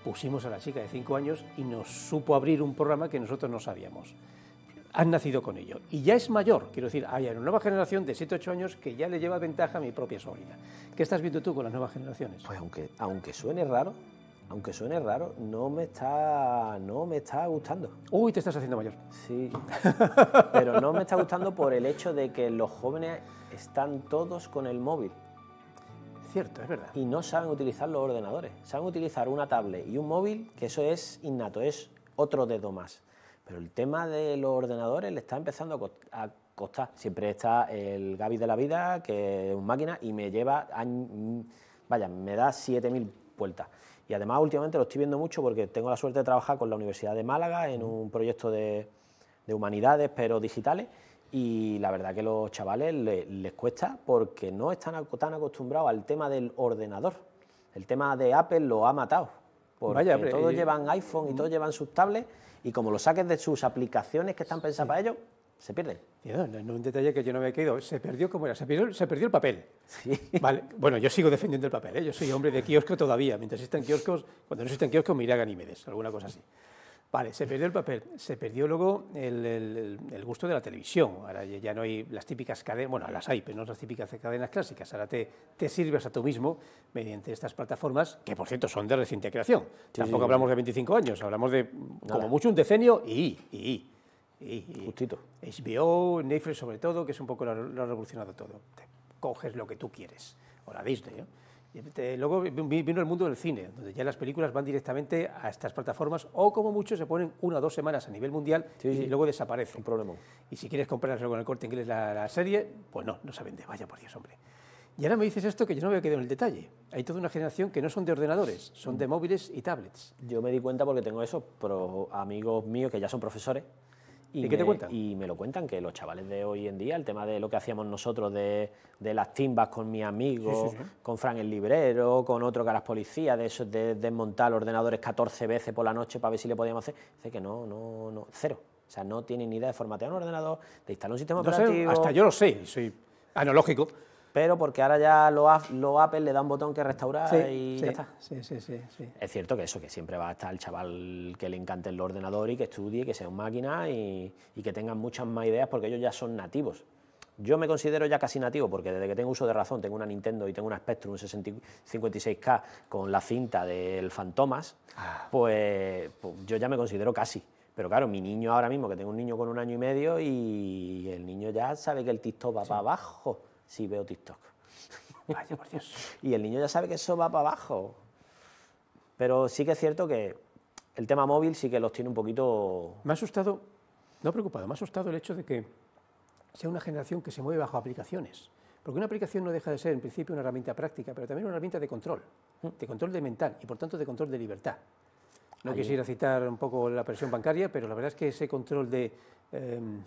A: pusimos a la chica de 5 años y nos supo abrir un programa que nosotros no sabíamos. Han nacido con ello. Y ya es mayor, quiero decir, hay una nueva generación de 7, 8 años que ya le lleva ventaja a mi propia
B: sobrina. ¿Qué estás viendo tú con las nuevas generaciones? Pues aunque, aunque suene raro, aunque suene raro, no me está, no me está gustando. Uy, te estás haciendo mayor. Sí, pero no me está gustando por el hecho de que los jóvenes están todos con el móvil. Y no saben utilizar los ordenadores. Saben utilizar una tablet y un móvil, que eso es innato, es otro dedo más. Pero el tema de los ordenadores le está empezando a costar. Siempre está el Gaby de la vida, que es una máquina, y me lleva, vaya, me da 7.000 vueltas. Y además últimamente lo estoy viendo mucho porque tengo la suerte de trabajar con la Universidad de Málaga en un proyecto de, de humanidades, pero digitales y la verdad que los chavales les, cuesta porque no están tan acostumbrados al tema del ordenador. El tema de Apple lo ha matado, porque todos llevan iPhone y todos mm. llevan sus tablets y como lo saques de sus aplicaciones que están pensadas para ellos, se pierden.
A: No, un detalle que yo no había caído. Se perdió, como era? Se perdió, el papel. [LAUGHS] Bueno, yo sigo defendiendo el papel. ¿eh? Yo soy hombre de kiosco todavía. Mientras existan kioscos, cuando no existan kioscos, me iré a Ganímedes, alguna cosa así. Vale, se perdió el papel, se perdió luego el, el, gusto de la televisión. Ahora ya no hay las típicas cadenas, bueno, las hay, pero no las típicas cadenas clásicas. Ahora te, te sirves a tú mismo mediante estas plataformas, que por cierto son de reciente creación. Tampoco hablamos de 25 años, hablamos de como mucho un decenio y, y, y, y Justito. HBO, Netflix sobre todo, que es un poco lo, ha revolucionado todo. Te coges lo que tú quieres, o la Disney, Luego vino el mundo del cine, donde ya las películas van directamente a estas plataformas o como mucho se ponen una o dos semanas a nivel mundial y luego desaparecen. Un problema. Y si quieres comprar con el corte inglés la, la, serie, pues no, no se vende, vaya por Dios, hombre. Y ahora me dices esto que yo no me había quedado en el detalle. Hay toda una generación que no son de ordenadores, son de móviles y tablets.
B: Yo me di cuenta porque tengo eso, pero amigos míos que ya son profesores, y, qué te cuentan? Y me lo cuentan que los chavales de hoy en día, el tema de lo que hacíamos nosotros de, las timbas con mi amigo, con Fran el librero, con otro que era policía, de, eso, de desmontar ordenadores 14 veces por la noche para ver si le podíamos hacer, dice que no, no, no, cero. O sea, no tienen ni idea de formatear un ordenador, de instalar un sistema operativo. hasta yo lo sé, soy analógico pero porque ahora ya lo, Apple le da un botón que restaurar y ya está. Sí, sí, sí, Es cierto que eso, que siempre va a estar el chaval que le encante el ordenador y que estudie, que sea un máquina y, que tengan muchas más ideas porque ellos ya son nativos. Yo me considero ya casi nativo porque desde que tengo uso de razón, tengo una Nintendo y tengo una Spectrum un 56K con la cinta del Fantomas, ah. pues, pues, yo ya me considero casi. Pero claro, mi niño ahora mismo, que tengo un niño con un año y medio y el niño ya sabe que el TikTok va para abajo si veo TikTok. [LAUGHS] y el niño ya sabe que eso va para abajo. Pero sí que es cierto que el tema móvil sí que los tiene un poquito... Me ha asustado, no preocupado, me ha asustado
A: el hecho de que sea una generación que se mueve bajo aplicaciones. Porque una aplicación no deja de ser en principio una herramienta práctica, pero también una herramienta de control, mm. de control de mental y por tanto de control de libertad. No quisiera citar un poco la presión bancaria, pero la verdad es que ese control de... Em,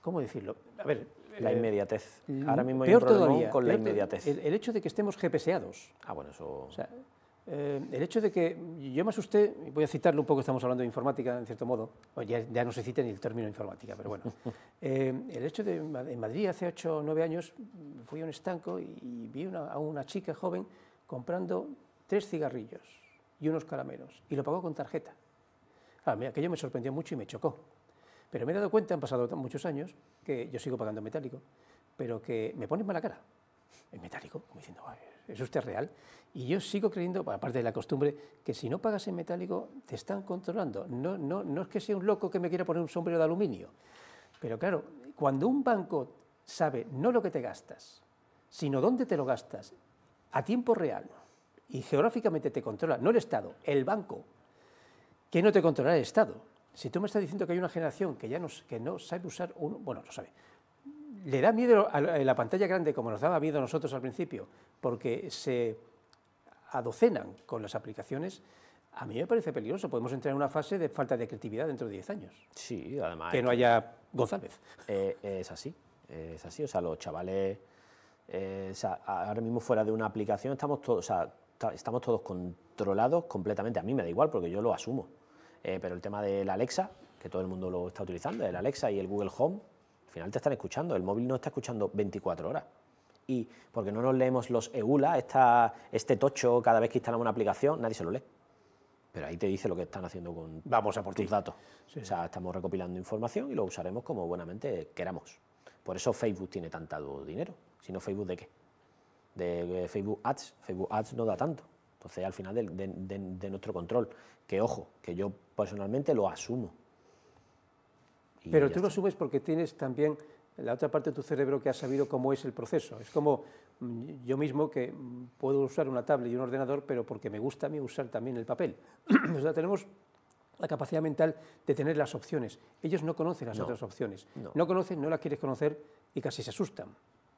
A: ¿cómo decirlo? A ver, la eh, inmediatez. Eh, Ahora mismo peor todavía, con la inmediatez. El, hecho de que estemos GPSados. Ah, bueno, eso... Eh, el hecho de que yo me asusté, voy a citarlo un poco, estamos hablando de informática en cierto modo, ya, no se cita ni el término informática, pero bueno. [LAUGHS] el hecho de en Madrid hace 8 o 9 años fui a un estanco y, vi a una chica joven comprando tres cigarrillos y unos caramelos y lo pagó con tarjeta. Claro, ah, aquello me sorprendió mucho y me chocó. Pero me he dado cuenta, han pasado muchos años, que yo sigo pagando metálico, pero que me ponen mala cara. En metálico, como diciendo, ¿es usted real? Y yo sigo creyendo, aparte de la costumbre, que si no pagas en metálico, te están controlando. No, no, no es que sea un loco que me quiera poner un sombrero de aluminio. Pero claro, cuando un banco sabe no lo que te gastas, sino dónde te lo gastas, a tiempo real, y geográficamente te controla, no el Estado, el banco, que no te controla el Estado, si tú me estás diciendo que hay una generación que ya no, sabe usar uno, Bueno, lo sabe. Le da miedo a eh, la pantalla grande como nos daba miedo a nosotros al principio, porque se adocenan con las aplicaciones, a mí me parece peligroso. Podemos entrar en una fase de falta de creatividad dentro de 10 años. Sí, además... Que no haya
B: González. Eh, es así, es así. O sea, los chavales... Eh, ahora mismo fuera de una aplicación estamos todos, estamos todos controlados completamente. A mí me da igual porque yo lo asumo. Eh, pero el tema de Alexa, que todo el mundo lo está utilizando, el Alexa y el Google Home, al final te están escuchando, el móvil no está escuchando 24 horas. Y porque no nos leemos los EULA, esta, este tocho cada vez que instalamos una aplicación, nadie se lo lee. Pero ahí te dice lo que están haciendo con Vamos a por tus datos. O sea, estamos recopilando información y lo usaremos como buenamente queramos. Por eso Facebook tiene tanto dinero. Si no, ¿Facebook de qué? De eh, Facebook Ads. Facebook Ads no da tanto. Entonces, pues, al final de, nuestro control, que ojo, que yo personalmente lo asumo. Pero tú lo
A: asumes porque tienes también la otra parte de tu cerebro que ha sabido cómo es el proceso. Es como mm, yo mismo que mm, puedo usar una tablet y un ordenador, pero porque me gusta a mí usar también el papel. [CLEARS THROAT] tenemos la capacidad mental de tener las opciones. Ellos no conocen las otras opciones.
B: No. no conocen, no las quieres conocer y casi se asustan.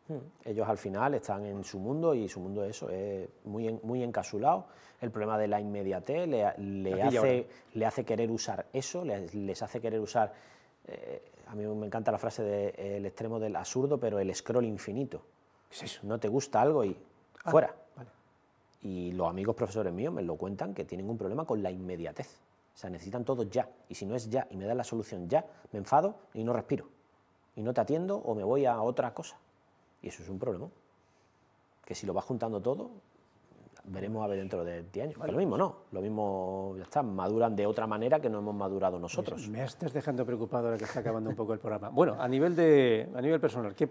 B: Hmm. Ellos al final están en su mundo y su mundo es eso, es muy, muy encasulado. El problema de la inmediatez le, hace, querer usar eso, les, hace querer usar, eh, a mí me encanta la frase del extremo del absurdo, pero el scroll infinito. No te gusta algo y ah, fuera. Y los amigos profesores míos me lo cuentan que tienen un problema con la inmediatez. O sea, necesitan todo ya. Y si no es ya y me dan la solución ya, me enfado y no respiro. Y no te atiendo o me voy a otra cosa. Y eso es un problema. Que si lo vas juntando todo, veremos a ver dentro de 10 años. Lo mismo no, lo mismo ya está, maduran de otra manera que no hemos madurado nosotros. Me estás dejando preocupado ahora que está acabando un poco el programa. Bueno,
A: a nivel, de, a nivel personal, ¿qué,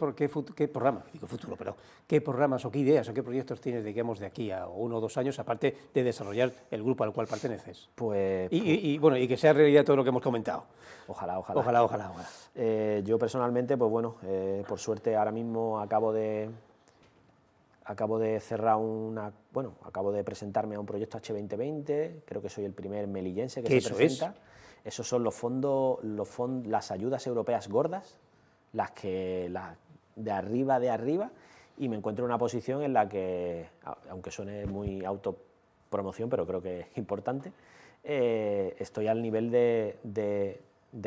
A: qué, programa, futuro, pero qué programas o qué ideas o qué proyectos tienes, de aquí a uno o dos años, aparte de desarrollar el grupo al cual perteneces? Pues... Y, bueno, y
B: que sea realidad todo lo que hemos comentado. Ojalá, ojalá. Ojalá, ojalá, eh, yo personalmente, pues bueno, eh, por suerte ahora mismo acabo de acabo de cerrar una, bueno, acabo de presentarme a un proyecto H2020, creo que soy el primer melillense que se presenta. Es? Esos son los fondos, los fondos, las ayudas europeas gordas, las que de arriba de arriba y me encuentro en una posición en la que, aunque suene muy autopromoción, pero creo que es importante, eh, estoy al nivel de,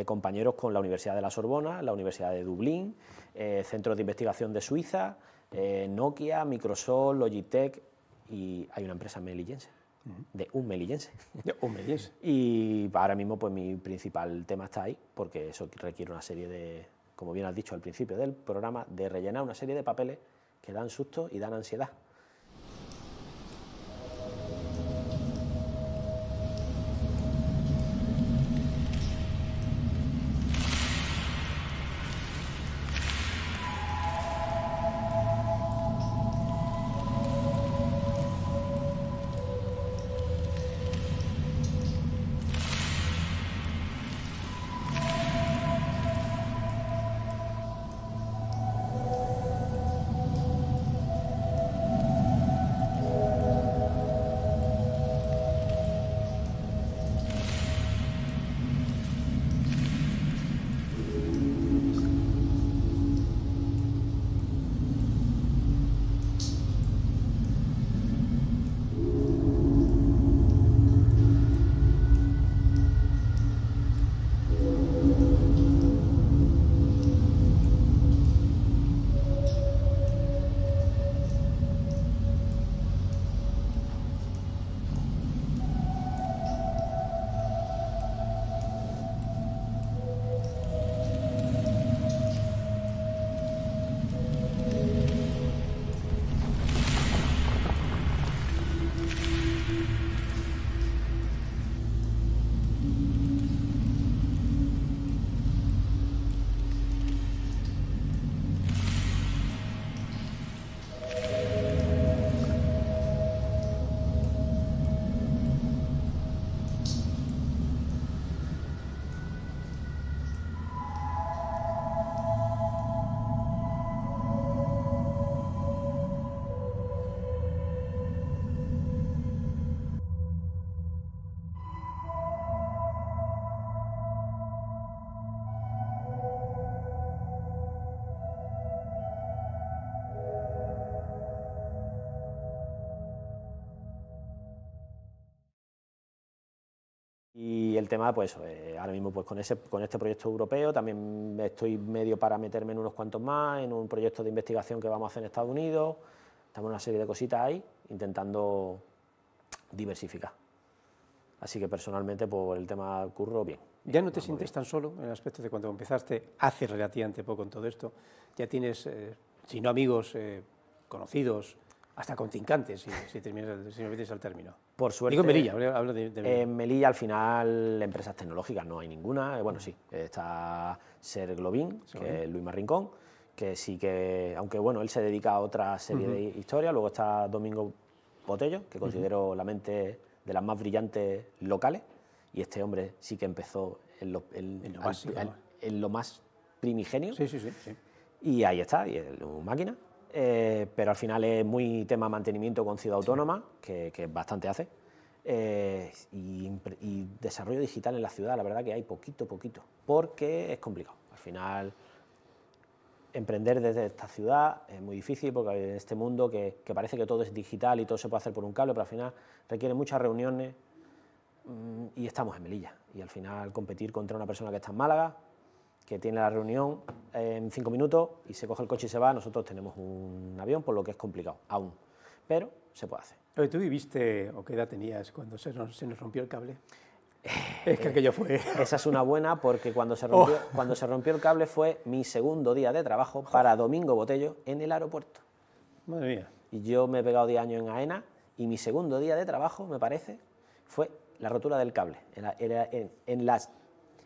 B: compañeros con la Universidad de la Sorbona, la Universidad de Dublín, eh, centros de investigación de Suiza, eh, Nokia, Microsoft, Logitech y hay una empresa melillense, de un melillense. De un melillense. [LAUGHS] y ahora mismo pues mi principal tema está ahí, porque eso requiere una serie de, como bien has dicho al principio del programa, de rellenar una serie de papeles que dan susto y dan ansiedad. el tema, pues eh, ahora mismo pues con, ese, con este proyecto europeo, también estoy medio para meterme en unos cuantos más, en un proyecto de investigación que vamos a hacer en Estados Unidos, estamos en una serie de cositas ahí, intentando diversificar. Así que personalmente por pues, el tema curro, bien. Ya no te sientes tan solo en el aspecto de cuando empezaste
A: hace relativamente poco en todo esto. Ya tienes, eh, si no amigos, eh, conocidos, hasta contincantes, si, si, terminas, metes al término por suerte. Eh, Melilla,
B: Melilla. al final, empresas tecnológicas no hay ninguna. Eh, bueno, sí, está Ser globín que es Luis Marrincón, que sí que, aunque bueno, él se dedica a otra serie de historias. Luego está Domingo Botello, que considero la mente de las más brillantes locales. Y este hombre sí que empezó en lo, más primigenio. Sí, sí, sí, sí. Y ahí está, y es una máquina. Eh, pero al final es muy tema mantenimiento con ciudad autónoma, que, bastante hace, eh, y, desarrollo digital en la ciudad, la verdad que hay poquito, poquito, porque es complicado. Al final, emprender desde esta ciudad es muy difícil, porque en este mundo que, que parece que todo es digital y todo se puede hacer por un cable, pero al final requiere muchas reuniones, mm, y estamos en Melilla. Y al final competir contra una persona que está en Málaga, que tiene la reunión en cinco minutos y se coge el coche y se va, nosotros tenemos un avión, por lo que es complicado, aún. Pero se puede hacer.
A: ¿Tú viviste o qué edad tenías cuando se nos, se nos rompió
B: el cable? Eh, es que aquello fue. Esa es una buena porque cuando se, rompió, oh. cuando se rompió el cable fue mi segundo día de trabajo para Domingo Botello en el aeropuerto. Madre mía. Y yo me he pegado 10 años en AENA y mi segundo día de trabajo, me parece, fue la rotura del cable. En, en las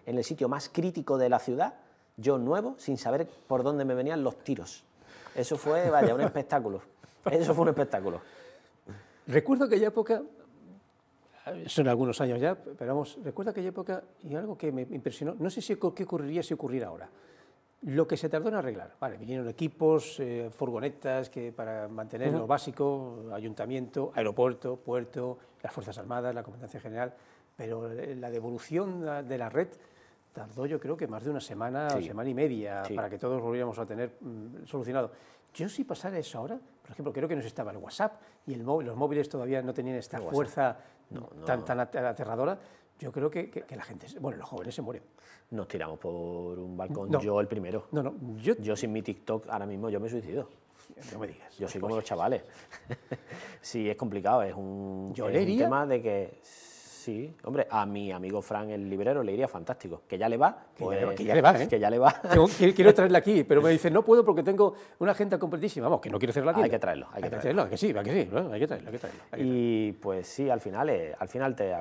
B: en el sitio más crítico de la ciudad, yo nuevo, sin saber por dónde me venían los tiros. Eso fue, vaya, un espectáculo. Eso fue un espectáculo. Recuerdo aquella época, son algunos
A: años ya, pero vamos, recuerdo aquella época y algo que me impresionó, no sé si, qué ocurriría si ocurriera ahora lo que se tardó en arreglar. Vale, vinieron equipos, eh, furgonetas que para mantener lo básico, ayuntamiento, aeropuerto, puerto, las Fuerzas Armadas, la Comandancia General, pero eh, la devolución de la red tardó yo creo que más de una semana o semana y media para que todos volviéramos a tener mm, solucionado. Yo si pasara eso ahora, por ejemplo, creo que nos estaba el WhatsApp y el los móviles todavía no tenían esta fuerza Tan, tan aterradora, yo creo que, la gente, bueno, los jóvenes se mueren.
B: Nos tiramos por un balcón, yo el primero. No, no, yo... sin mi TikTok ahora mismo yo me suicido. No me digas. Yo soy pues como los chavales. [LAUGHS] sí, es complicado, es un, es un tema de que Sí, hombre, a mi amigo Fran el librero le iría fantástico, que ya le va. Que, ya, le va, pues, ¿eh? Que ya le va. quiero [LAUGHS] traerla aquí, pero me dice, no puedo porque tengo una agenda completísima. Vamos, que no quiero hacerla aquí. Hay que traerlo,
A: hay, que traerlo. que sí, que sí, hay
B: que traerlo, hay que traerlo. y pues sí, al final, eh, al final te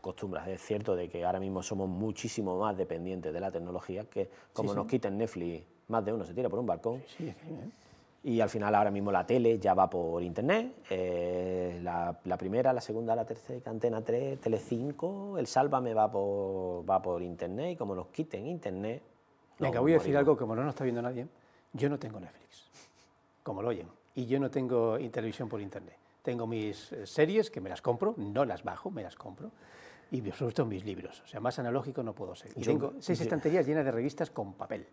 B: acostumbras. Es cierto de que ahora mismo somos muchísimo más dependientes de la tecnología, que como nos quiten Netflix, más de uno se tira por un balcón. Sí, ¿eh? y al final ahora mismo la tele ya va por internet, eh, la, primera, la segunda, la tercera, Antena 3, Tele5, el Sálvame va por, va por internet y como nos quiten internet...
A: Venga, voy a decir algo,
B: como no nos está viendo nadie, yo no tengo Netflix, como lo oyen, y yo no
A: tengo televisión por internet. Tengo mis eh, series que me las compro, no las bajo, me las compro y por supuesto mis libros. O sea, más analógico no puedo ser. Y tengo seis estanterías llenas de revistas con
B: papel.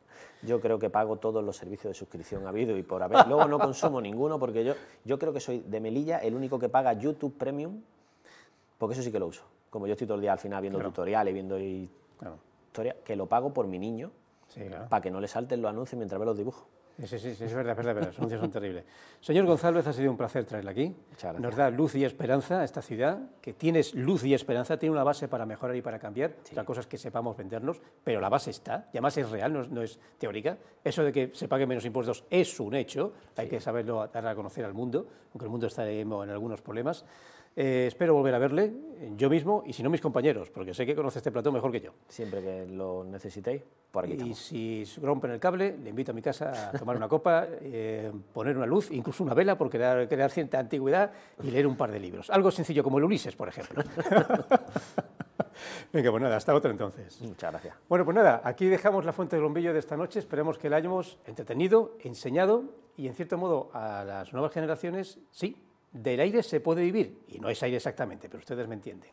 B: Yo creo que pago todos los servicios de suscripción habido y por haber. Luego no consumo ninguno porque yo, yo creo que soy de Melilla el único que paga YouTube Premium, porque eso sí que lo uso. Como yo estoy todo el día al final viendo tutoriales, viendo y... claro. que lo pago por mi niño, para que no le salten los anuncios mientras ve los dibujos. Sí, sí, es verdad, es verdad, verdad, los anuncios son terribles. Señor
A: González, ha sido un placer traerla aquí. Nos da luz y esperanza a esta ciudad, que tienes luz y esperanza, tiene una base para mejorar y para cambiar. Sí. cosas que sepamos vendernos, pero la base está, y además es real, no es, teórica. Eso de que se paguen menos impuestos es un hecho, hay que saberlo dar a conocer al mundo, aunque el mundo está en algunos problemas. Eh, espero volver a verle, eh, yo mismo y si no mis compañeros, porque sé que conoce este plato mejor que yo. Siempre que lo necesitéis, por aquí. Y si rompen el cable, le invito a mi casa a tomar una copa, [LAUGHS] eh, poner una luz, incluso una vela, porque crear, crear cierta antigüedad y leer un par de libros. Algo sencillo como el Ulises, por ejemplo. [LAUGHS] Venga, pues nada, hasta otro entonces. Muchas gracias. Bueno, pues nada, aquí dejamos la fuente de bombillo de esta noche. Esperemos que la hayamos entretenido, enseñado y, en cierto modo, a las nuevas generaciones, sí, del aire se puede vivir, y no es aire exactamente, pero ustedes me entienden.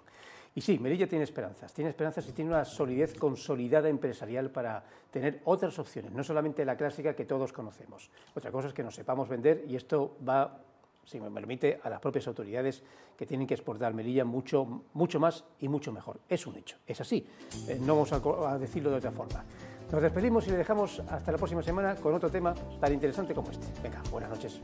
A: Y sí, Melilla tiene esperanzas, tiene esperanzas y tiene una solidez consolidada empresarial para tener otras opciones, no solamente la clásica que todos conocemos. Otra cosa es que nos sepamos vender y esto va, si me permite, a las propias autoridades que tienen que exportar Melilla mucho, mucho más y mucho mejor. Es un hecho, es así, eh, no vamos a decirlo de otra forma. Nos despedimos y le dejamos hasta la próxima semana con otro tema tan interesante como este. Venga, buenas noches.